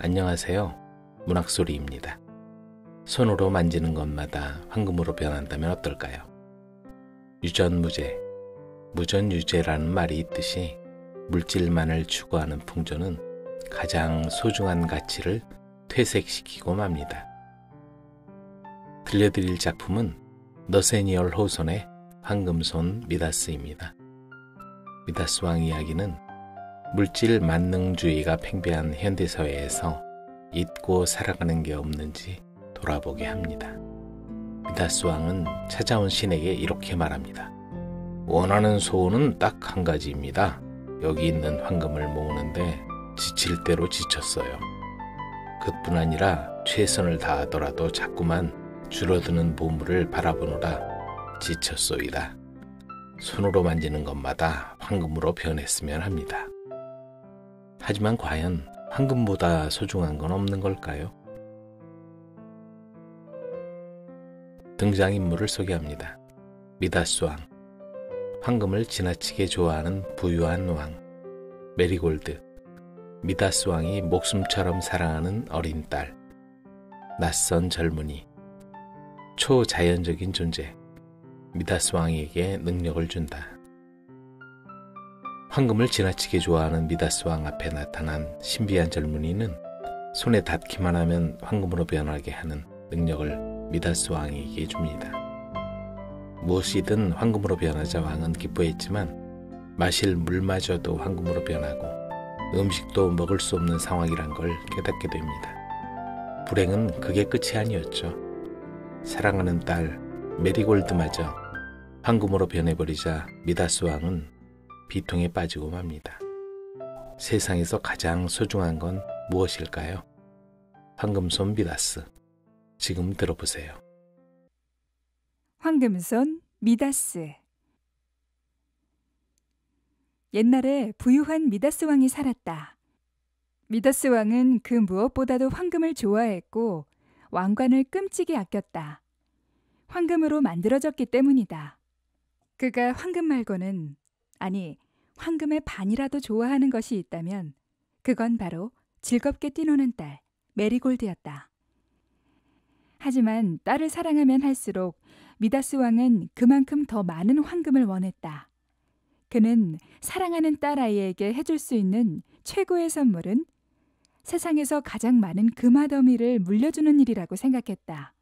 안녕하세요. 문학소리입니다. 손으로 만지는 것마다 황금으로 변한다면 어떨까요? 유전무죄, 무전유죄라는 말이 있듯이 물질만을 추구하는 풍조는 가장 소중한 가치를 퇴색시키고 맙니다. 들려드릴 작품은 너세니얼 호손의 황금손 미다스입니다. 미다스 왕 이야기는 물질 만능주의가 팽배한 현대사회에서 잊고 살아가는 게 없는지 돌아보게 합니다. 미다스 왕은 찾아온 신에게 이렇게 말합니다. 원하는 소원은 딱 한 가지입니다. 여기 있는 황금을 모으는데 지칠 대로 지쳤어요. 그뿐 아니라 최선을 다하더라도 자꾸만 줄어드는 보물을 바라보느라 지쳤소이다. 손으로 만지는 것마다 황금으로 변했으면 합니다. 하지만 과연 황금보다 소중한 건 없는 걸까요? 등장인물을 소개합니다. 미다스 왕, 황금을 지나치게 좋아하는 부유한 왕, 메리골드, 미다스 왕이 목숨처럼 사랑하는 어린 딸, 낯선 젊은이, 초자연적인 존재, 미다스 왕에게 능력을 준다. 황금을 지나치게 좋아하는 미다스 왕 앞에 나타난 신비한 젊은이는 손에 닿기만 하면 황금으로 변하게 하는 능력을 미다스 왕에게 줍니다. 무엇이든 황금으로 변하자 왕은 기뻐했지만 마실 물마저도 황금으로 변하고 음식도 먹을 수 없는 상황이란 걸 깨닫게 됩니다. 불행은 그게 끝이 아니었죠. 사랑하는 딸 메리골드마저 황금으로 변해버리자 미다스 왕은 비통에 빠지고 맙니다. 세상에서 가장 소중한 건 무엇일까요? 황금손 미다스. 지금 들어보세요. 황금손 미다스. 옛날에 부유한 미다스 왕이 살았다. 미다스 왕은 그 무엇보다도 황금을 좋아했고 왕관을 끔찍이 아꼈다. 황금으로 만들어졌기 때문이다. 그가 황금 말고는 아니 황금의 반이라도 좋아하는 것이 있다면 그건 바로 즐겁게 뛰노는 딸 메리골드였다. 하지만 딸을 사랑하면 할수록 미다스 왕은 그만큼 더 많은 황금을 원했다. 그는 사랑하는 딸아이에게 해줄 수 있는 최고의 선물은 세상에서 가장 많은 금화더미를 물려주는 일이라고 생각했다.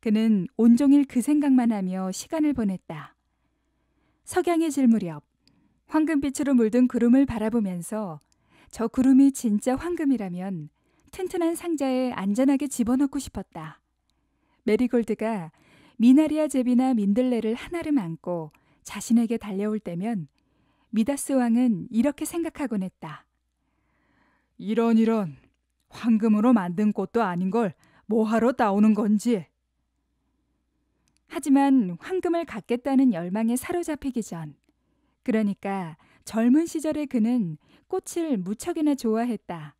그는 온종일 그 생각만 하며 시간을 보냈다. 석양의 질 무렵 황금빛으로 물든 구름을 바라보면서 저 구름이 진짜 황금이라면 튼튼한 상자에 안전하게 집어넣고 싶었다. 메리골드가 미나리아 제비나 민들레를 하나를 안고 자신에게 달려올 때면 미다스 왕은 이렇게 생각하곤 했다. 이런 이런 황금으로 만든 꽃도 아닌 걸 뭐하러 따오는 건지. 하지만 황금을 갖겠다는 열망에 사로잡히기 전, 그러니까 젊은 시절의 그는 꽃을 무척이나 좋아했다.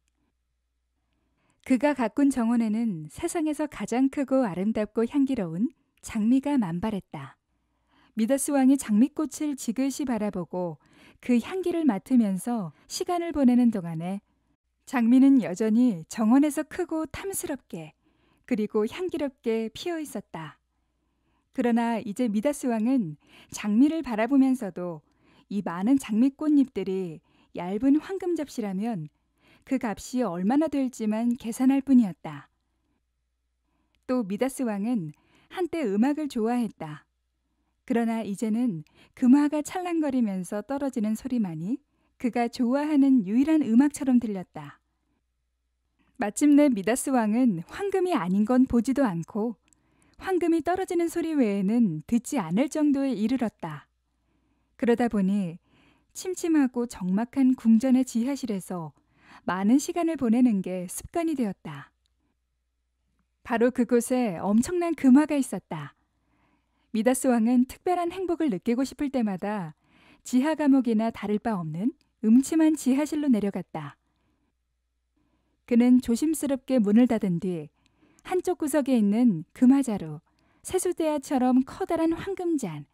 그가 가꾼 정원에는 세상에서 가장 크고 아름답고 향기로운 장미가 만발했다. 미더스 왕이 장미꽃을 지그시 바라보고 그 향기를 맡으면서 시간을 보내는 동안에 장미는 여전히 정원에서 크고 탐스럽게 그리고 향기롭게 피어 있었다. 그러나 이제 미다스 왕은 장미를 바라보면서도 이 많은 장미꽃잎들이 얇은 황금 잡시라면 그 값이 얼마나 될지만 계산할 뿐이었다. 또 미다스 왕은 한때 음악을 좋아했다. 그러나 이제는 금화가 찰랑거리면서 떨어지는 소리만이 그가 좋아하는 유일한 음악처럼 들렸다. 마침내 미다스 왕은 황금이 아닌 건 보지도 않고 황금이 떨어지는 소리 외에는 듣지 않을 정도에 이르렀다. 그러다 보니 침침하고 적막한 궁전의 지하실에서 많은 시간을 보내는 게 습관이 되었다. 바로 그곳에 엄청난 금화가 있었다. 미다스 왕은 특별한 행복을 느끼고 싶을 때마다 지하 감옥이나 다를 바 없는 음침한 지하실로 내려갔다. 그는 조심스럽게 문을 닫은 뒤 한쪽 구석에 있는 금화자루, 세수대야처럼 커다란 황금잔,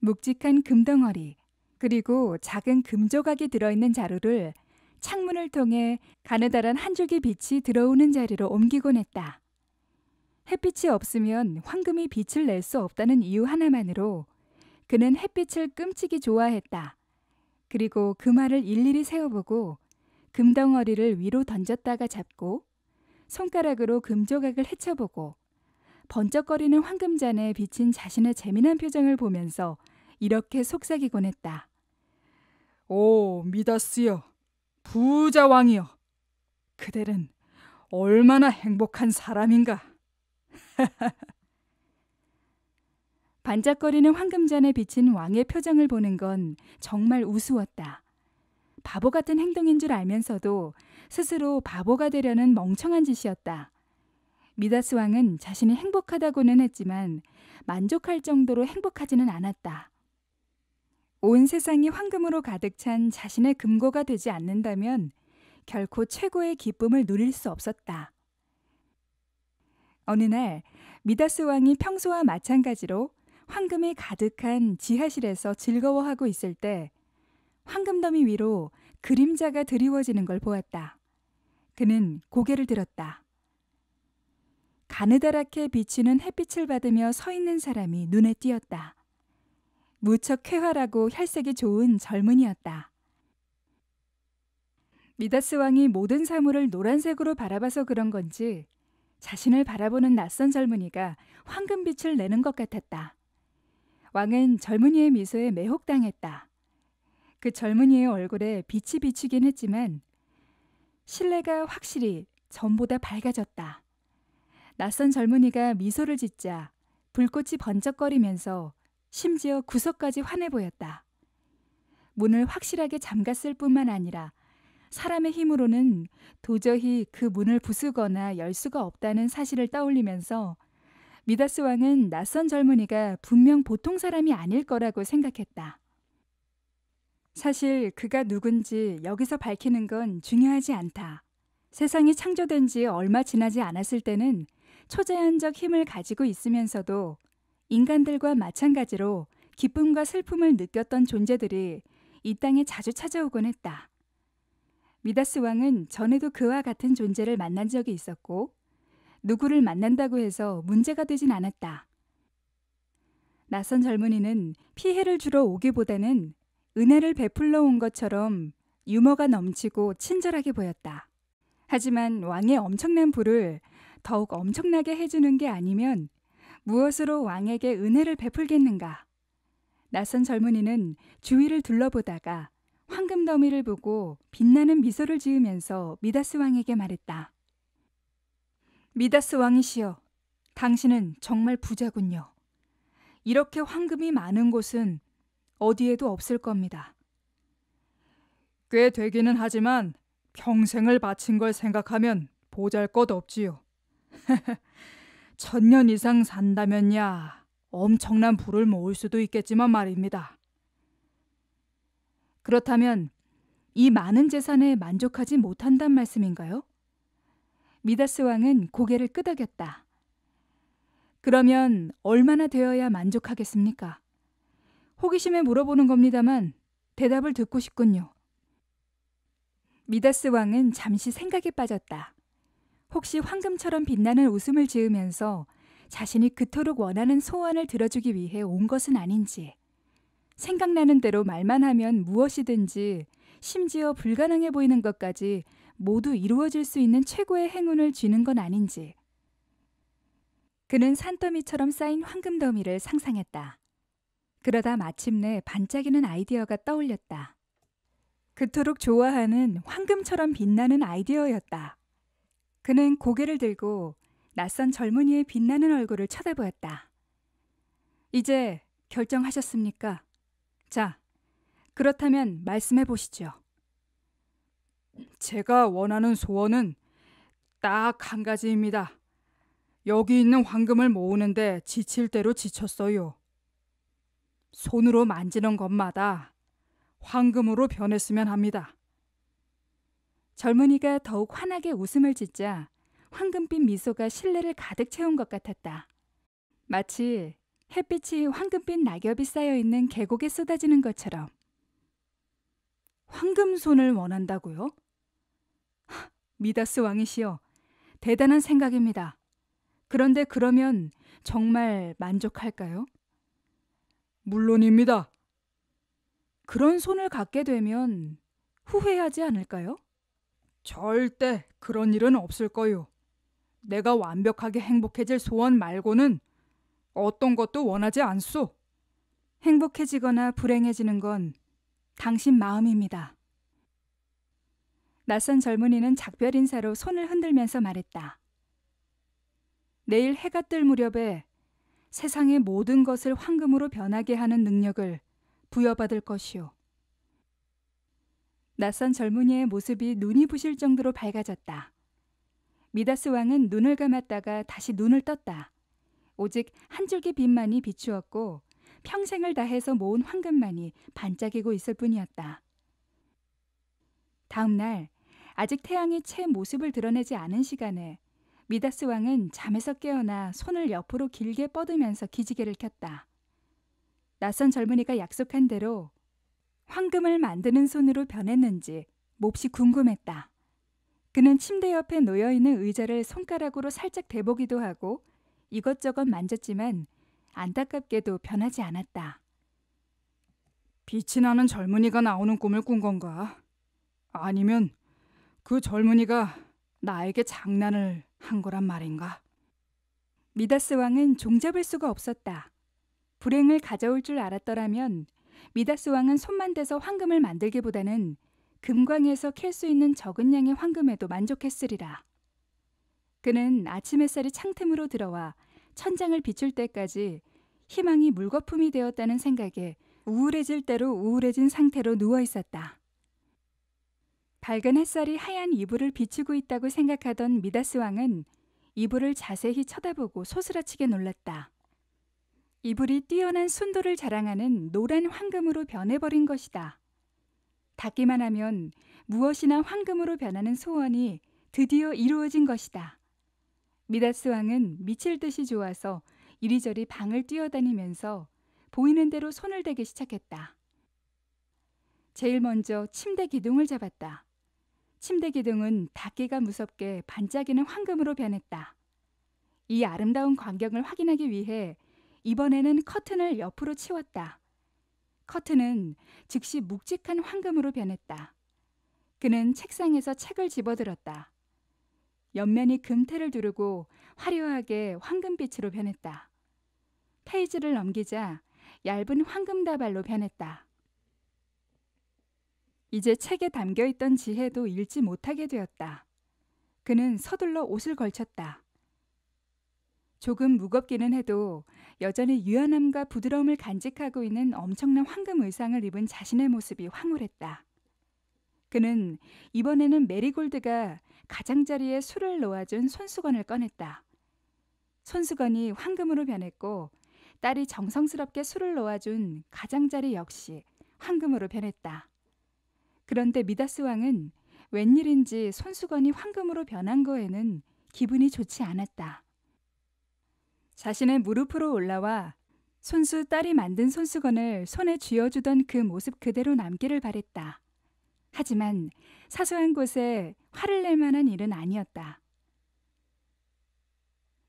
묵직한 금덩어리, 그리고 작은 금조각이 들어있는 자루를 창문을 통해 가느다란 한 줄기 빛이 들어오는 자리로 옮기곤 했다. 햇빛이 없으면 황금이 빛을 낼 수 없다는 이유 하나만으로 그는 햇빛을 끔찍이 좋아했다. 그리고 금화를 일일이 세워보고 금덩어리를 위로 던졌다가 잡고 손가락으로 금조각을 헤쳐보고 번쩍거리는 황금잔에 비친 자신의 재미난 표정을 보면서 이렇게 속삭이곤 했다. 오, 미다스여, 부자 왕이여, 그들은 얼마나 행복한 사람인가. 반짝거리는 황금잔에 비친 왕의 표정을 보는 건 정말 우스웠다. 바보 같은 행동인 줄 알면서도 스스로 바보가 되려는 멍청한 짓이었다. 미다스 왕은 자신이 행복하다고는 했지만 만족할 정도로 행복하지는 않았다. 온 세상이 황금으로 가득 찬 자신의 금고가 되지 않는다면 결코 최고의 기쁨을 누릴 수 없었다. 어느 날 미다스 왕이 평소와 마찬가지로 황금이 가득한 지하실에서 즐거워하고 있을 때 황금 더미 위로 그림자가 드리워지는 걸 보았다. 그는 고개를 들었다. 가느다랗게 비치는 햇빛을 받으며 서 있는 사람이 눈에 띄었다. 무척 쾌활하고 혈색이 좋은 젊은이였다. 미다스 왕이 모든 사물을 노란색으로 바라봐서 그런 건지 자신을 바라보는 낯선 젊은이가 황금빛을 내는 것 같았다. 왕은 젊은이의 미소에 매혹당했다. 그 젊은이의 얼굴에 빛이 비치긴 했지만 실내가 확실히 전보다 밝아졌다. 낯선 젊은이가 미소를 짓자 불꽃이 번쩍거리면서 심지어 구석까지 환해 보였다. 문을 확실하게 잠갔을 뿐만 아니라 사람의 힘으로는 도저히 그 문을 부수거나 열 수가 없다는 사실을 떠올리면서 미다스 왕은 낯선 젊은이가 분명 보통 사람이 아닐 거라고 생각했다. 사실 그가 누군지 여기서 밝히는 건 중요하지 않다. 세상이 창조된 지 얼마 지나지 않았을 때는 초자연적 힘을 가지고 있으면서도 인간들과 마찬가지로 기쁨과 슬픔을 느꼈던 존재들이 이 땅에 자주 찾아오곤 했다. 미다스 왕은 전에도 그와 같은 존재를 만난 적이 있었고 누구를 만난다고 해서 문제가 되진 않았다. 낯선 젊은이는 피해를 주러 오기보다는 은혜를 베풀러 온 것처럼 유머가 넘치고 친절하게 보였다. 하지만 왕의 엄청난 부를 더욱 엄청나게 해주는 게 아니면 무엇으로 왕에게 은혜를 베풀겠는가? 낯선 젊은이는 주위를 둘러보다가 황금 더미를 보고 빛나는 미소를 지으면서 미다스 왕에게 말했다. 미다스 왕이시여, 당신은 정말 부자군요. 이렇게 황금이 많은 곳은 어디에도 없을 겁니다. 꽤 되기는 하지만 평생을 바친 걸 생각하면 보잘 것 없지요. 천년 이상 산다면야 엄청난 부를 모을 수도 있겠지만 말입니다. 그렇다면 이 많은 재산에 만족하지 못한단 말씀인가요? 미다스 왕은 고개를 끄덕였다. 그러면 얼마나 되어야 만족하겠습니까? 호기심에 물어보는 겁니다만 대답을 듣고 싶군요. 미다스 왕은 잠시 생각에 빠졌다. 혹시 황금처럼 빛나는 웃음을 지으면서 자신이 그토록 원하는 소원을 들어주기 위해 온 것은 아닌지, 생각나는 대로 말만 하면 무엇이든지, 심지어 불가능해 보이는 것까지 모두 이루어질 수 있는 최고의 행운을 쥐는 건 아닌지. 그는 산더미처럼 쌓인 황금 더미를 상상했다. 그러다 마침내 반짝이는 아이디어가 떠올렸다. 그토록 좋아하는 황금처럼 빛나는 아이디어였다. 그는 고개를 들고 낯선 젊은이의 빛나는 얼굴을 쳐다보았다. 이제 결정하셨습니까? 자, 그렇다면 말씀해 보시죠. 제가 원하는 소원은 딱 한 가지입니다. 여기 있는 황금을 모으는데 지칠 대로 지쳤어요. 손으로 만지는 것마다 황금으로 변했으면 합니다. 젊은이가 더욱 환하게 웃음을 짓자 황금빛 미소가 실내를 가득 채운 것 같았다. 마치 햇빛이 황금빛 낙엽이 쌓여 있는 계곡에 쏟아지는 것처럼. 황금손을 원한다고요? 미다스 왕이시여, 대단한 생각입니다. 그런데 그러면 정말 만족할까요? 물론입니다. 그런 손을 갖게 되면 후회하지 않을까요? 절대 그런 일은 없을 거요. 내가 완벽하게 행복해질 소원 말고는 어떤 것도 원하지 않소. 행복해지거나 불행해지는 건 당신 마음입니다. 낯선 젊은이는 작별 인사로 손을 흔들면서 말했다. 내일 해가 뜰 무렵에 세상의 모든 것을 황금으로 변하게 하는 능력을 부여받을 것이요. 낯선 젊은이의 모습이 눈이 부실 정도로 밝아졌다. 미다스 왕은 눈을 감았다가 다시 눈을 떴다. 오직 한 줄기 빛만이 비추었고 평생을 다해서 모은 황금만이 반짝이고 있을 뿐이었다. 다음 날 아직 태양이 채 모습을 드러내지 않은 시간에 미다스 왕은 잠에서 깨어나 손을 옆으로 길게 뻗으면서 기지개를 켰다. 낯선 젊은이가 약속한 대로 황금을 만드는 손으로 변했는지 몹시 궁금했다. 그는 침대 옆에 놓여 있는 의자를 손가락으로 살짝 대보기도 하고 이것저것 만졌지만 안타깝게도 변하지 않았다. 빛이 나는 젊은이가 나오는 꿈을 꾼 건가? 아니면 그 젊은이가 나에게 장난을 한 거란 말인가? 미다스 왕은 종잡을 수가 없었다. 불행을 가져올 줄 알았더라면 미다스 왕은 손만 대서 황금을 만들기보다는 금광에서 캘 수 있는 적은 양의 황금에도 만족했으리라. 그는 아침 햇살이 창틈으로 들어와 천장을 비출 때까지 희망이 물거품이 되었다는 생각에 우울해질 대로 우울해진 상태로 누워 있었다. 밝은 햇살이 하얀 이불을 비추고 있다고 생각하던 미다스 왕은 이불을 자세히 쳐다보고 소스라치게 놀랐다. 이불이 뛰어난 순도를 자랑하는 노란 황금으로 변해버린 것이다. 닿기만 하면 무엇이나 황금으로 변하는 소원이 드디어 이루어진 것이다. 미다스 왕은 미칠 듯이 좋아서 이리저리 방을 뛰어다니면서 보이는 대로 손을 대기 시작했다. 제일 먼저 침대 기둥을 잡았다. 침대 기둥은 닫기가 무섭게 반짝이는 황금으로 변했다. 이 아름다운 광경을 확인하기 위해 이번에는 커튼을 옆으로 치웠다. 커튼은 즉시 묵직한 황금으로 변했다. 그는 책상에서 책을 집어들었다. 옆면이 금테를 두르고 화려하게 황금빛으로 변했다. 페이지를 넘기자 얇은 황금 다발로 변했다. 이제 책에 담겨 있던 지혜도 읽지 못하게 되었다. 그는 서둘러 옷을 걸쳤다. 조금 무겁기는 해도 여전히 유연함과 부드러움을 간직하고 있는 엄청난 황금 의상을 입은 자신의 모습이 황홀했다. 그는 이번에는 메리골드가 가장자리에 술을 놓아준 손수건을 꺼냈다. 손수건이 황금으로 변했고 딸이 정성스럽게 술을 놓아준 가장자리 역시 황금으로 변했다. 그런데 미다스 왕은 웬일인지 손수건이 황금으로 변한 거에는 기분이 좋지 않았다. 자신의 무릎으로 올라와 손수 딸이 만든 손수건을 손에 쥐어주던 그 모습 그대로 남기를 바랬다. 하지만 사소한 곳에 화를 낼 만한 일은 아니었다.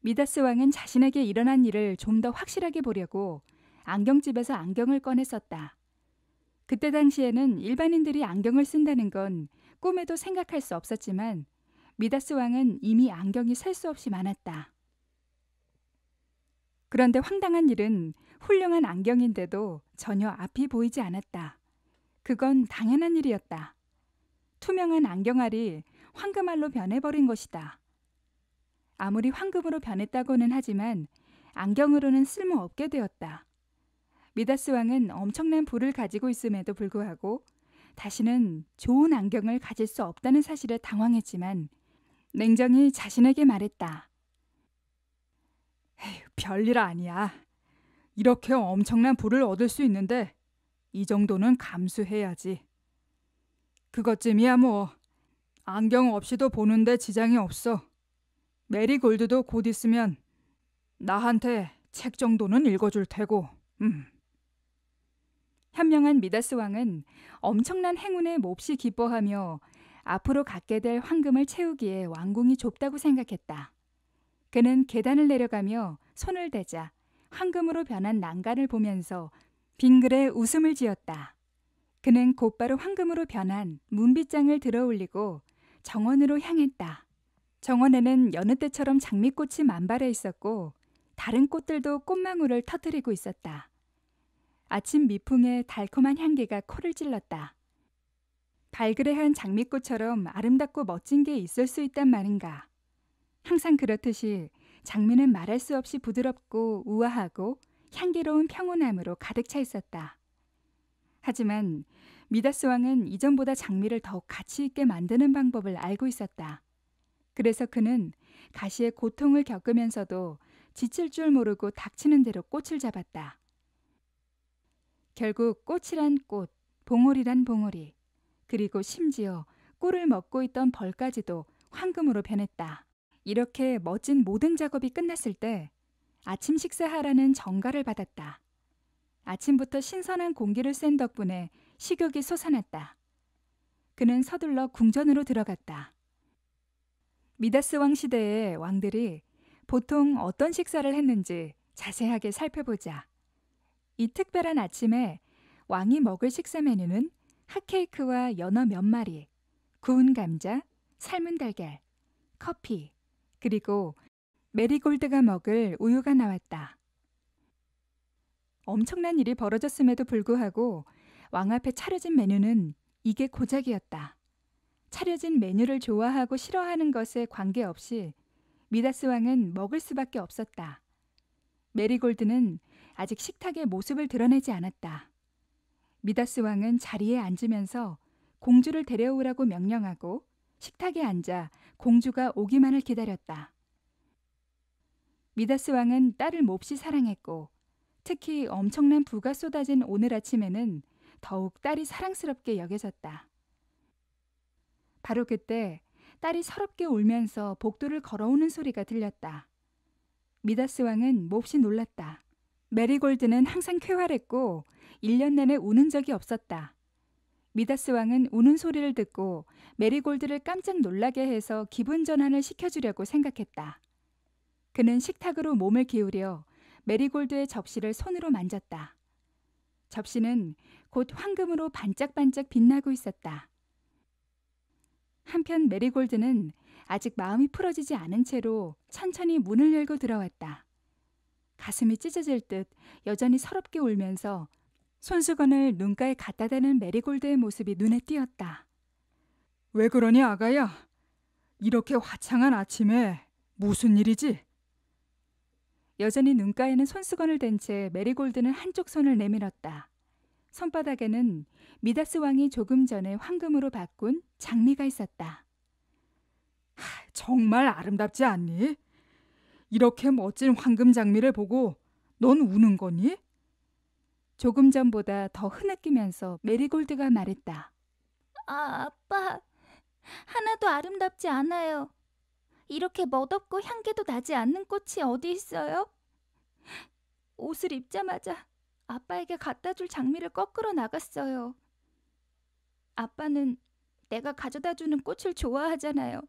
미다스 왕은 자신에게 일어난 일을 좀 더 확실하게 보려고 안경집에서 안경을 꺼냈었다 그때 당시에는 일반인들이 안경을 쓴다는 건 꿈에도 생각할 수 없었지만 미다스 왕은 이미 안경이 살수 없이 많았다. 그런데 황당한 일은 훌륭한 안경인데도 전혀 앞이 보이지 않았다. 그건 당연한 일이었다. 투명한 안경알이 황금알로 변해버린 것이다. 아무리 황금으로 변했다고는 하지만 안경으로는 쓸모없게 되었다. 미다스 왕은 엄청난 부를 가지고 있음에도 불구하고 다시는 좋은 안경을 가질 수 없다는 사실에 당황했지만 냉정히 자신에게 말했다. 에휴, 별일 아니야. 이렇게 엄청난 부를 얻을 수 있는데 이 정도는 감수해야지. 그것쯤이야 뭐. 안경 없이도 보는데 지장이 없어. 메리골드도 곧 있으면 나한테 책 정도는 읽어줄 테고. 음. 현명한 미다스 왕은 엄청난 행운에 몹시 기뻐하며 앞으로 갖게 될 황금을 채우기에 왕궁이 좁다고 생각했다. 그는 계단을 내려가며 손을 대자 황금으로 변한 난간을 보면서 빙글에 웃음을 지었다. 그는 곧바로 황금으로 변한 문빗장을 들어 올리고 정원으로 향했다. 정원에는 여느 때처럼 장미꽃이 만발해 있었고 다른 꽃들도 꽃망울을 터뜨리고 있었다. 아침 미풍의 달콤한 향기가 코를 찔렀다. 발그레한 장미꽃처럼 아름답고 멋진 게 있을 수 있단 말인가. 항상 그렇듯이 장미는 말할 수 없이 부드럽고 우아하고 향기로운 평온함으로 가득 차 있었다. 하지만 미다스 왕은 이전보다 장미를 더욱 가치 있게 만드는 방법을 알고 있었다. 그래서 그는 가시의 고통을 겪으면서도 지칠 줄 모르고 닥치는 대로 꽃을 잡았다. 결국 꽃이란 꽃, 봉오리란 봉오리, 그리고 심지어 꿀을 먹고 있던 벌까지도 황금으로 변했다. 이렇게 멋진 모든 작업이 끝났을 때 아침 식사하라는 정가를 받았다. 아침부터 신선한 공기를 쐰 덕분에 식욕이 솟아났다. 그는 서둘러 궁전으로 들어갔다. 미다스 왕 시대의 왕들이 보통 어떤 식사를 했는지 자세하게 살펴보자. 이 특별한 아침에 왕이 먹을 식사 메뉴는 핫케이크와 연어 몇 마리, 구운 감자, 삶은 달걀, 커피, 그리고 메리골드가 먹을 우유가 나왔다. 엄청난 일이 벌어졌음에도 불구하고 왕 앞에 차려진 메뉴는 이게 고작이었다. 차려진 메뉴를 좋아하고 싫어하는 것에 관계없이 미다스 왕은 먹을 수밖에 없었다. 메리골드는 아직 식탁의 모습을 드러내지 않았다. 미다스 왕은 자리에 앉으면서 공주를 데려오라고 명령하고 식탁에 앉아 공주가 오기만을 기다렸다. 미다스 왕은 딸을 몹시 사랑했고 특히 엄청난 부가 쏟아진 오늘 아침에는 더욱 딸이 사랑스럽게 여겨졌다. 바로 그때 딸이 서럽게 울면서 복도를 걸어오는 소리가 들렸다. 미다스 왕은 몹시 놀랐다. 메리골드는 항상 쾌활했고 1년 내내 우는 적이 없었다. 미다스 왕은 우는 소리를 듣고 메리골드를 깜짝 놀라게 해서 기분 전환을 시켜주려고 생각했다. 그는 식탁으로 몸을 기울여 메리골드의 접시를 손으로 만졌다. 접시는 곧 황금으로 반짝반짝 빛나고 있었다. 한편 메리골드는 아직 마음이 풀어지지 않은 채로 천천히 문을 열고 들어왔다. 가슴이 찢어질 듯 여전히 서럽게 울면서 손수건을 눈가에 갖다 대는 메리골드의 모습이 눈에 띄었다. 왜 그러니 아가야? 이렇게 화창한 아침에 무슨 일이지? 여전히 눈가에는 손수건을 댄 채 메리골드는 한쪽 손을 내밀었다. 손바닥에는 미다스 왕이 조금 전에 황금으로 바꾼 장미가 있었다. 정말 아름답지 않니? 이렇게 멋진 황금 장미를 보고 넌 우는 거니? 조금 전보다 더 흐느끼면서 메리골드가 말했다. 아, 아빠. 하나도 아름답지 않아요. 이렇게 멋없고 향기도 나지 않는 꽃이 어디 있어요? 옷을 입자마자 아빠에게 갖다 줄 장미를 꺾꾸로 나갔어요. 아빠는 내가 가져다 주는 꽃을 좋아하잖아요.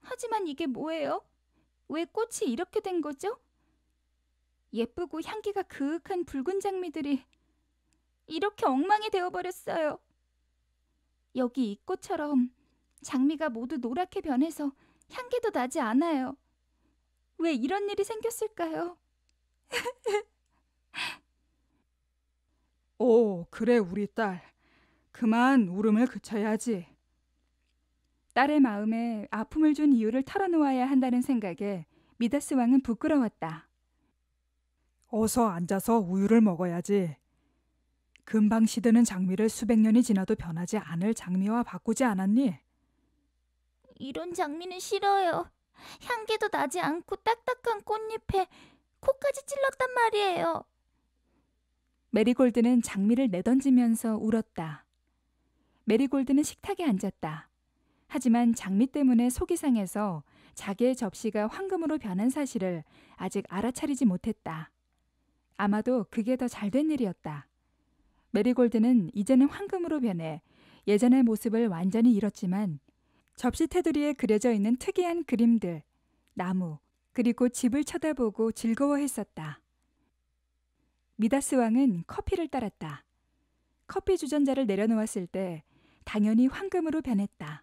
하지만 이게 뭐예요? 왜 꽃이 이렇게 된 거죠? 예쁘고 향기가 그윽한 붉은 장미들이 이렇게 엉망이 되어버렸어요. 여기 이 꽃처럼 장미가 모두 노랗게 변해서 향기도 나지 않아요. 왜 이런 일이 생겼을까요? 오, 그래 우리 딸. 그만 울음을 그쳐야지. 딸의 마음에 아픔을 준 이유를 털어놓아야 한다는 생각에 미다스 왕은 부끄러웠다. 어서 앉아서 우유를 먹어야지. 금방 시드는 장미를 수백 년이 지나도 변하지 않을 장미와 바꾸지 않았니? 이런 장미는 싫어요. 향기도 나지 않고 딱딱한 꽃잎에 코까지 찔렀단 말이에요. 메리골드는 장미를 내던지면서 울었다. 메리골드는 식탁에 앉았다. 하지만 장미 때문에 속이 상해서 자기의 접시가 황금으로 변한 사실을 아직 알아차리지 못했다. 아마도 그게 더 잘된 일이었다. 메리골드는 이제는 황금으로 변해 예전의 모습을 완전히 잃었지만 접시 테두리에 그려져 있는 특이한 그림들, 나무, 그리고 집을 쳐다보고 즐거워했었다. 미다스 왕은 커피를 따랐다. 커피 주전자를 내려놓았을 때 당연히 황금으로 변했다.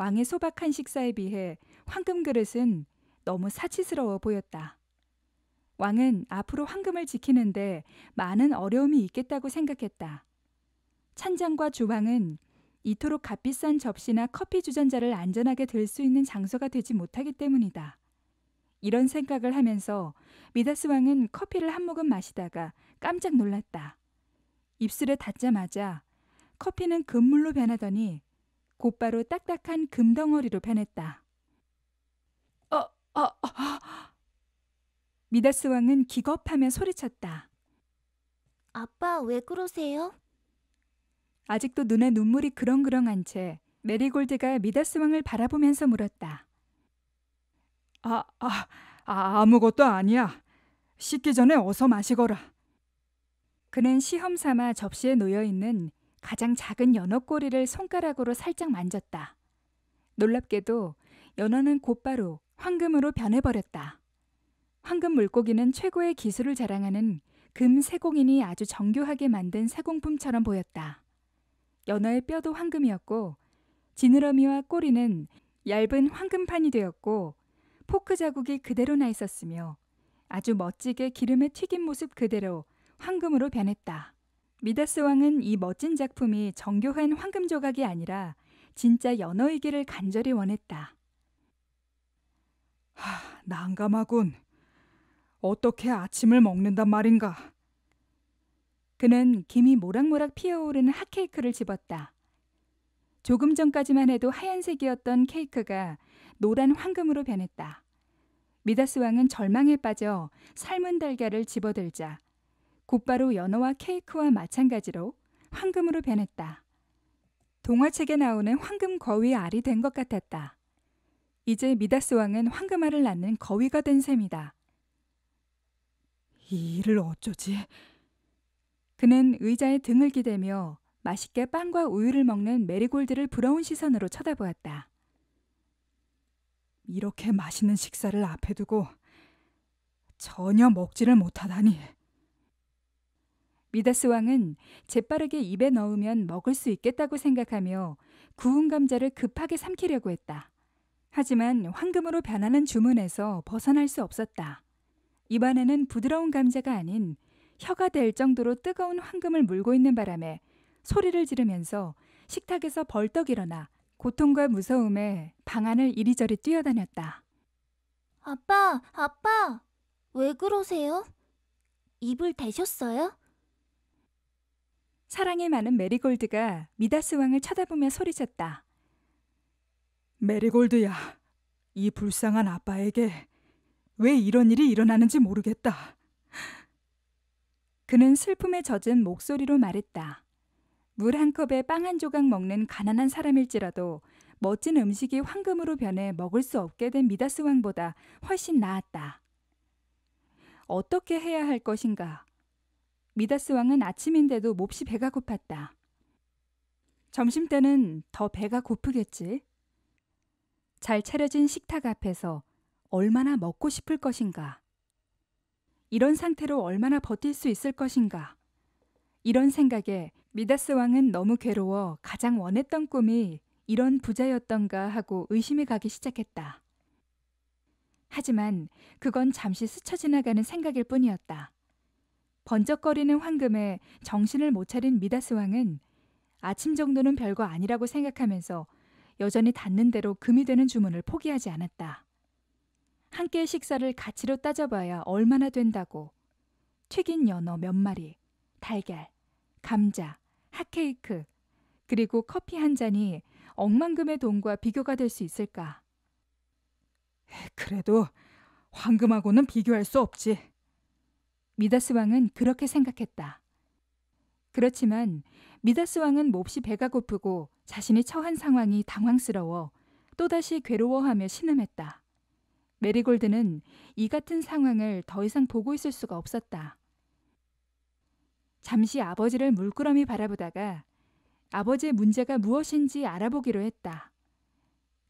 왕의 소박한 식사에 비해 황금 그릇은 너무 사치스러워 보였다. 왕은 앞으로 황금을 지키는데 많은 어려움이 있겠다고 생각했다. 찬장과 주방은 이토록 값비싼 접시나 커피 주전자를 안전하게 들 수 있는 장소가 되지 못하기 때문이다. 이런 생각을 하면서 미다스 왕은 커피를 한 모금 마시다가 깜짝 놀랐다. 입술에 닿자마자 커피는 금물로 변하더니 곧바로 딱딱한 금덩어리로 변했다. 어, 어, 어. 미다스 왕은 기겁하며 소리쳤다. 아빠 왜 그러세요? 아직도 눈에 눈물이 그렁그렁한 채 메리골드가 미다스 왕을 바라보면서 물었다. 아, 아, 아 아무것도 아니야. 씻기 전에 어서 마시거라. 그는 시험 삼아 접시에 놓여 있는 가장 작은 연어 꼬리를 손가락으로 살짝 만졌다. 놀랍게도 연어는 곧바로 황금으로 변해버렸다. 황금 물고기는 최고의 기술을 자랑하는 금 세공인이 아주 정교하게 만든 세공품처럼 보였다. 연어의 뼈도 황금이었고 지느러미와 꼬리는 얇은 황금판이 되었고 포크 자국이 그대로 나 있었으며 아주 멋지게 기름에 튀긴 모습 그대로 황금으로 변했다. 미다스 왕은 이 멋진 작품이 정교한 황금 조각이 아니라 진짜 연어이기를 간절히 원했다. 하, 난감하군. 어떻게 아침을 먹는단 말인가? 그는 김이 모락모락 피어오르는 핫케이크를 집었다. 조금 전까지만 해도 하얀색이었던 케이크가 노란 황금으로 변했다. 미다스 왕은 절망에 빠져 삶은 달걀을 집어들자 곧바로 연어와 케이크와 마찬가지로 황금으로 변했다. 동화책에 나오는 황금 거위 알이 된 것 같았다. 이제 미다스 왕은 황금알을 낳는 거위가 된 셈이다. 이 일을 어쩌지? 그는 의자에 등을 기대며 맛있게 빵과 우유를 먹는 메리골드를 부러운 시선으로 쳐다보았다. 이렇게 맛있는 식사를 앞에 두고 전혀 먹지를 못하다니. 미다스 왕은 재빠르게 입에 넣으면 먹을 수 있겠다고 생각하며 구운 감자를 급하게 삼키려고 했다. 하지만 황금으로 변하는 주문에서 벗어날 수 없었다. 입안에는 부드러운 감자가 아닌 혀가 될 정도로 뜨거운 황금을 물고 있는 바람에 소리를 지르면서 식탁에서 벌떡 일어나 고통과 무서움에 방 안을 이리저리 뛰어다녔다. 아빠, 아빠, 왜 그러세요? 입을 대셨어요? 사랑에 많은 메리골드가 미다스 왕을 쳐다보며 소리쳤다. 메리골드야, 이 불쌍한 아빠에게 왜 이런 일이 일어나는지 모르겠다. 그는 슬픔에 젖은 목소리로 말했다. 물 한 컵에 빵 한 조각 먹는 가난한 사람일지라도 멋진 음식이 황금으로 변해 먹을 수 없게 된 미다스 왕보다 훨씬 나았다. 어떻게 해야 할 것인가? 미다스 왕은 아침인데도 몹시 배가 고팠다. 점심 때는 더 배가 고프겠지. 잘 차려진 식탁 앞에서 얼마나 먹고 싶을 것인가. 이런 상태로 얼마나 버틸 수 있을 것인가. 이런 생각에 미다스 왕은 너무 괴로워 가장 원했던 꿈이 이런 부자였던가 하고 의심이 가기 시작했다. 하지만 그건 잠시 스쳐 지나가는 생각일 뿐이었다. 번쩍거리는 황금에 정신을 못 차린 미다스 왕은 아침 정도는 별거 아니라고 생각하면서 여전히 닿는 대로 금이 되는 주문을 포기하지 않았다. 함께 식사를 가치로 따져봐야 얼마나 된다고. 튀긴 연어 몇 마리, 달걀, 감자, 핫케이크, 그리고 커피 한 잔이 억만금의 돈과 비교가 될 수 있을까? 그래도 황금하고는 비교할 수 없지. 미다스 왕은 그렇게 생각했다. 그렇지만 미다스 왕은 몹시 배가 고프고 자신이 처한 상황이 당황스러워 또다시 괴로워하며 신음했다. 메리골드는 이 같은 상황을 더 이상 보고 있을 수가 없었다. 잠시 아버지를 물끄러미 바라보다가 아버지의 문제가 무엇인지 알아보기로 했다.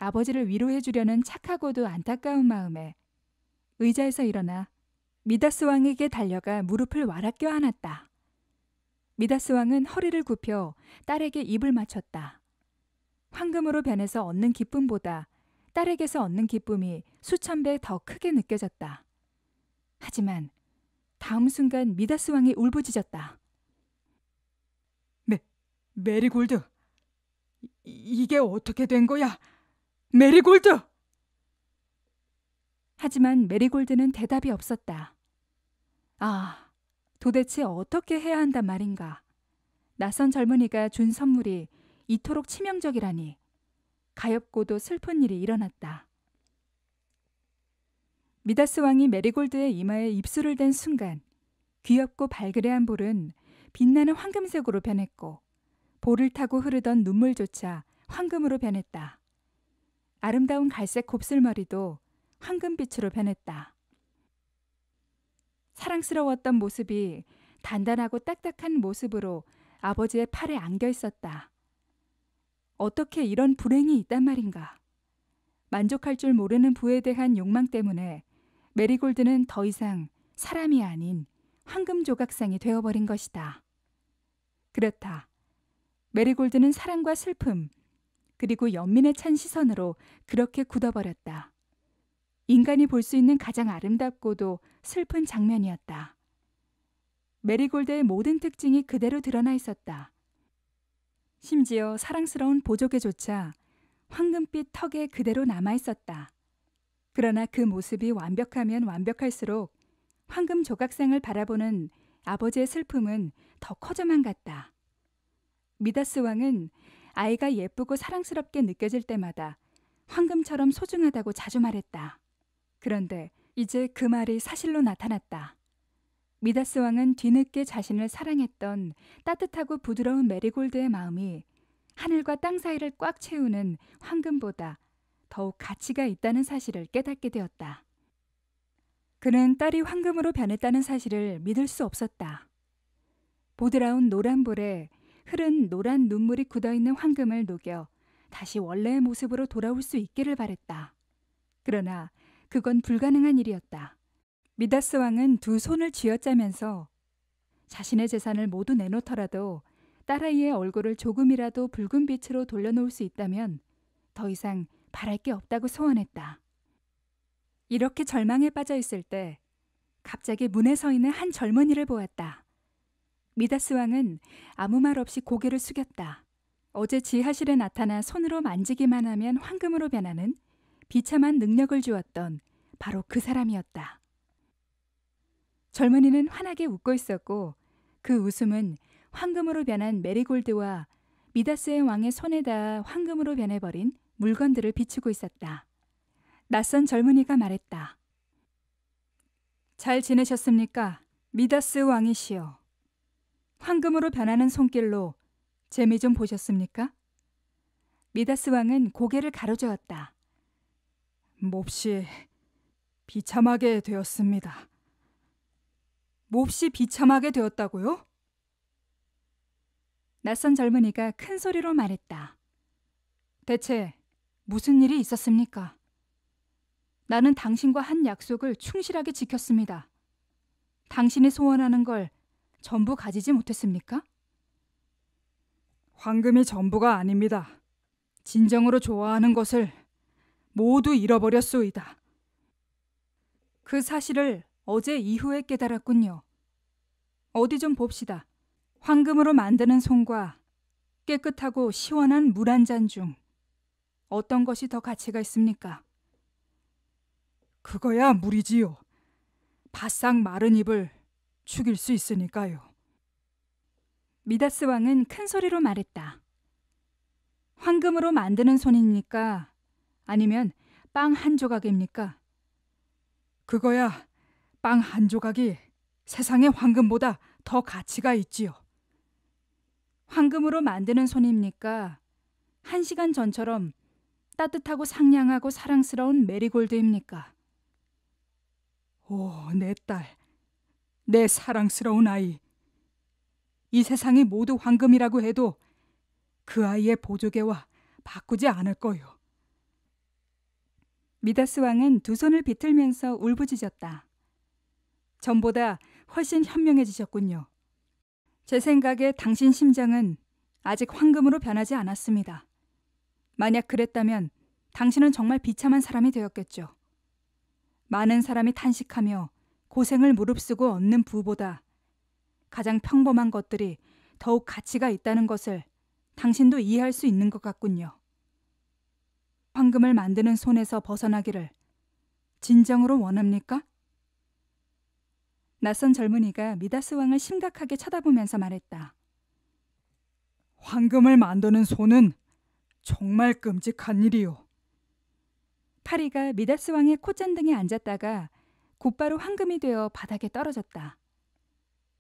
아버지를 위로해 주려는 착하고도 안타까운 마음에 의자에서 일어나 미다스 왕에게 달려가 무릎을 와락껴 안았다. 미다스 왕은 허리를 굽혀 딸에게 입을 맞췄다. 황금으로 변해서 얻는 기쁨보다 딸에게서 얻는 기쁨이 수천 배 더 크게 느껴졌다. 하지만 다음 순간 미다스 왕이 울부짖었다. 메, 메리골드, 이, 이게 어떻게 된 거야? 메리골드! 하지만 메리골드는 대답이 없었다. 아, 도대체 어떻게 해야 한단 말인가? 낯선 젊은이가 준 선물이 이토록 치명적이라니. 가엾고도 슬픈 일이 일어났다. 미다스 왕이 메리골드의 이마에 입술을 댄 순간 귀엽고 발그레한 볼은 빛나는 황금색으로 변했고 볼을 타고 흐르던 눈물조차 황금으로 변했다. 아름다운 갈색 곱슬머리도 황금빛으로 변했다. 사랑스러웠던 모습이 단단하고 딱딱한 모습으로 아버지의 팔에 안겨 있었다. 어떻게 이런 불행이 있단 말인가? 만족할 줄 모르는 부에 대한 욕망 때문에 메리골드는 더 이상 사람이 아닌 황금 조각상이 되어버린 것이다. 그렇다. 메리골드는 사랑과 슬픔, 그리고 연민의 찬 시선으로 그렇게 굳어버렸다. 인간이 볼 수 있는 가장 아름답고도 슬픈 장면이었다. 메리골드의 모든 특징이 그대로 드러나 있었다. 심지어 사랑스러운 보조개조차 황금빛 턱에 그대로 남아 있었다. 그러나 그 모습이 완벽하면 완벽할수록 황금 조각상을 바라보는 아버지의 슬픔은 더 커져만 갔다. 미다스 왕은 아이가 예쁘고 사랑스럽게 느껴질 때마다 황금처럼 소중하다고 자주 말했다. 그런데 이제 그 말이 사실로 나타났다. 미다스 왕은 뒤늦게 자신을 사랑했던 따뜻하고 부드러운 메리골드의 마음이 하늘과 땅 사이를 꽉 채우는 황금보다 더욱 가치가 있다는 사실을 깨닫게 되었다. 그는 딸이 황금으로 변했다는 사실을 믿을 수 없었다. 보드라운 노란볼에 흐른 노란 눈물이 굳어있는 황금을 녹여 다시 원래의 모습으로 돌아올 수 있기를 바랬다. 그러나 그건 불가능한 일이었다. 미다스 왕은 두 손을 쥐어짜면서 자신의 재산을 모두 내놓더라도 딸아이의 얼굴을 조금이라도 붉은 빛으로 돌려놓을 수 있다면 더 이상 바랄 게 없다고 소원했다. 이렇게 절망에 빠져 있을 때 갑자기 문에 서 있는 한 젊은이를 보았다. 미다스 왕은 아무 말 없이 고개를 숙였다. 어제 지하실에 나타나 손으로 만지기만 하면 황금으로 변하는 비참한 능력을 주었던 바로 그 사람이었다. 젊은이는 환하게 웃고 있었고 그 웃음은 황금으로 변한 메리골드와 미다스의 왕의 손에다 황금으로 변해버린 물건들을 비추고 있었다. 낯선 젊은이가 말했다. 잘 지내셨습니까? 미다스 왕이시여. 황금으로 변하는 손길로 재미 좀 보셨습니까? 미다스 왕은 고개를 가로저었다. 몹시 비참하게 되었습니다. 몹시 비참하게 되었다고요? 낯선 젊은이가 큰 소리로 말했다. 대체 무슨 일이 있었습니까? 나는 당신과 한 약속을 충실하게 지켰습니다. 당신이 소원하는 걸 전부 가지지 못했습니까? 황금이 전부가 아닙니다. 진정으로 좋아하는 것을 모두 잃어버렸소이다. 그 사실을 어제 이후에 깨달았군요. 어디 좀 봅시다. 황금으로 만드는 손과 깨끗하고 시원한 물 한 잔 중 어떤 것이 더 가치가 있습니까? 그거야 물이지요. 바싹 마른 잎을 죽일 수 있으니까요. 미다스 왕은 큰 소리로 말했다. 황금으로 만드는 손이니까 아니면 빵 한 조각입니까? 그거야. 빵 한 조각이 세상의 황금보다 더 가치가 있지요. 황금으로 만드는 손입니까? 한 시간 전처럼 따뜻하고 상냥하고 사랑스러운 메리골드입니까? 오, 내 딸. 내 사랑스러운 아이. 이 세상이 모두 황금이라고 해도 그 아이의 보조개와 바꾸지 않을 거요. 미다스 왕은 두 손을 비틀면서 울부짖었다. 전보다 훨씬 현명해지셨군요. 제 생각에 당신 심장은 아직 황금으로 변하지 않았습니다. 만약 그랬다면 당신은 정말 비참한 사람이 되었겠죠. 많은 사람이 탄식하며 고생을 무릅쓰고 얻는 부보다 가장 평범한 것들이 더욱 가치가 있다는 것을 당신도 이해할 수 있는 것 같군요. 황금을 만드는 손에서 벗어나기를 진정으로 원합니까? 낯선 젊은이가 미다스 왕을 심각하게 쳐다보면서 말했다. 황금을 만드는 손은 정말 끔찍한 일이요. 파리가 미다스 왕의 콧잔등에 앉았다가 곧바로 황금이 되어 바닥에 떨어졌다.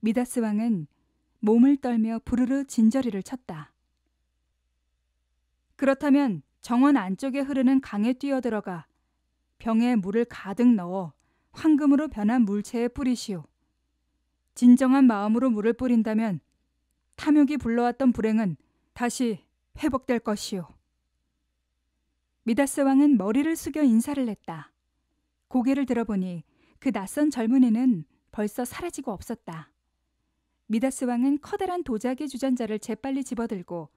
미다스 왕은 몸을 떨며 부르르 진저리를 쳤다. 그렇다면 정원 안쪽에 흐르는 강에 뛰어들어가 병에 물을 가득 넣어 황금으로 변한 물체에 뿌리시오. 진정한 마음으로 물을 뿌린다면 탐욕이 불러왔던 불행은 다시 회복될 것이오. 미다스 왕은 머리를 숙여 인사를 했다. 고개를 들어보니 그 낯선 젊은이는 벌써 사라지고 없었다. 미다스 왕은 커다란 도자기 주전자를 재빨리 집어들고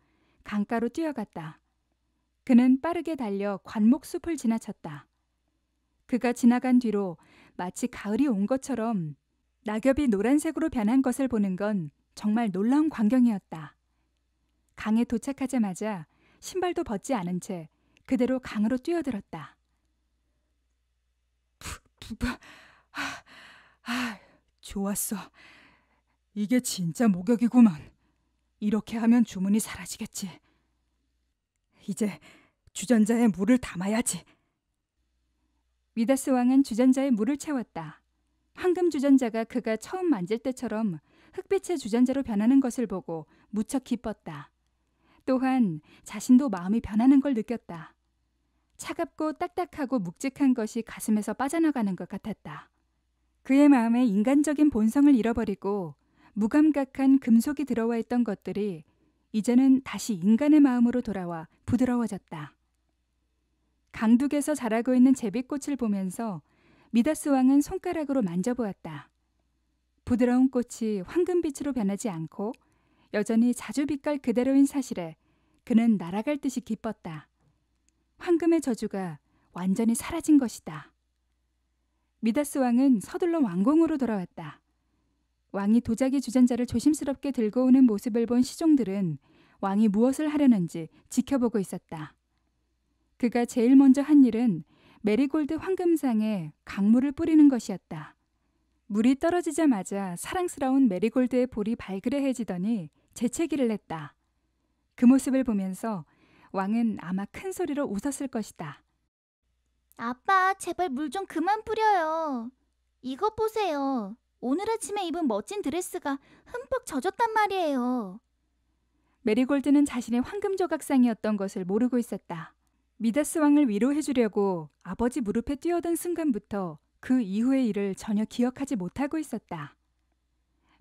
강가로 뛰어갔다. 그는 빠르게 달려 관목 숲을 지나쳤다. 그가 지나간 뒤로 마치 가을이 온 것처럼 낙엽이 노란색으로 변한 것을 보는 건 정말 놀라운 광경이었다. 강에 도착하자마자 신발도 벗지 않은 채 그대로 강으로 뛰어들었다. 부바, 아, 아, 좋았어. 이게 진짜 목욕이구먼. 이렇게 하면 주문이 사라지겠지. 이제 주전자에 물을 담아야지. 미다스 왕은 주전자에 물을 채웠다. 황금 주전자가 그가 처음 만질 때처럼 흑빛의 주전자로 변하는 것을 보고 무척 기뻤다. 또한 자신도 마음이 변하는 걸 느꼈다. 차갑고 딱딱하고 묵직한 것이 가슴에서 빠져나가는 것 같았다. 그의 마음에 인간적인 본성을 잃어버리고 무감각한 금속이 들어와 있던 것들이 이제는 다시 인간의 마음으로 돌아와 부드러워졌다. 강둑에서 자라고 있는 제비꽃을 보면서 미다스 왕은 손가락으로 만져보았다. 부드러운 꽃이 황금빛으로 변하지 않고 여전히 자주빛깔 그대로인 사실에 그는 날아갈 듯이 기뻤다. 황금의 저주가 완전히 사라진 것이다. 미다스 왕은 서둘러 왕궁으로 돌아왔다. 왕이 도자기 주전자를 조심스럽게 들고 오는 모습을 본 시종들은 왕이 무엇을 하려는지 지켜보고 있었다. 그가 제일 먼저 한 일은 메리골드 황금상에 강물을 뿌리는 것이었다. 물이 떨어지자마자 사랑스러운 메리골드의 볼이 발그레해지더니 재채기를 했다. 그 모습을 보면서 왕은 아마 큰 소리로 웃었을 것이다. 아빠, 제발 물 좀 그만 뿌려요. 이것 보세요. 오늘 아침에 입은 멋진 드레스가 흠뻑 젖었단 말이에요. 메리골드는 자신의 황금 조각상이었던 것을 모르고 있었다. 미다스 왕을 위로해 주려고 아버지 무릎에 뛰어든 순간부터 그 이후의 일을 전혀 기억하지 못하고 있었다.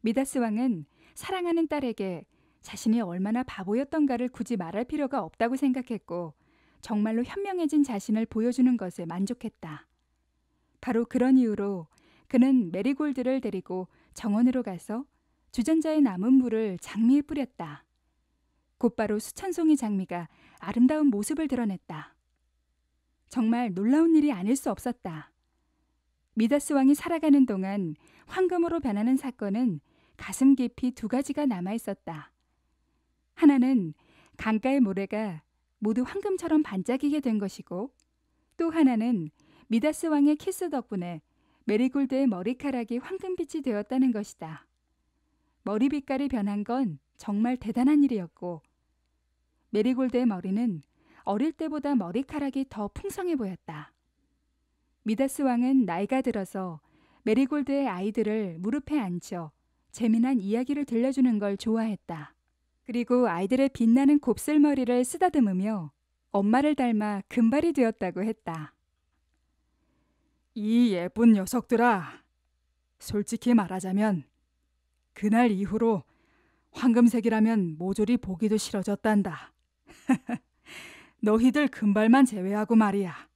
미다스 왕은 사랑하는 딸에게 자신이 얼마나 바보였던가를 굳이 말할 필요가 없다고 생각했고 정말로 현명해진 자신을 보여주는 것에 만족했다. 바로 그런 이유로 그는 메리골드를 데리고 정원으로 가서 주전자에 남은 물을 장미에 뿌렸다. 곧바로 수천 송이 장미가 아름다운 모습을 드러냈다. 정말 놀라운 일이 아닐 수 없었다. 미다스 왕이 살아가는 동안 황금으로 변하는 사건은 가슴 깊이 두 가지가 남아 있었다. 하나는 강가의 모래가 모두 황금처럼 반짝이게 된 것이고 또 하나는 미다스 왕의 키스 덕분에 메리골드의 머리카락이 황금빛이 되었다는 것이다. 머리 빛깔이 변한 건 정말 대단한 일이었고, 메리골드의 머리는 어릴 때보다 머리카락이 더 풍성해 보였다. 미다스 왕은 나이가 들어서 메리골드의 아이들을 무릎에 앉혀 재미난 이야기를 들려주는 걸 좋아했다. 그리고 아이들의 빛나는 곱슬머리를 쓰다듬으며 엄마를 닮아 금발이 되었다고 했다. 이 예쁜 녀석들아. 솔직히 말하자면 그날 이후로 황금색이라면 모조리 보기도 싫어졌단다. 너희들 금발만 제외하고 말이야.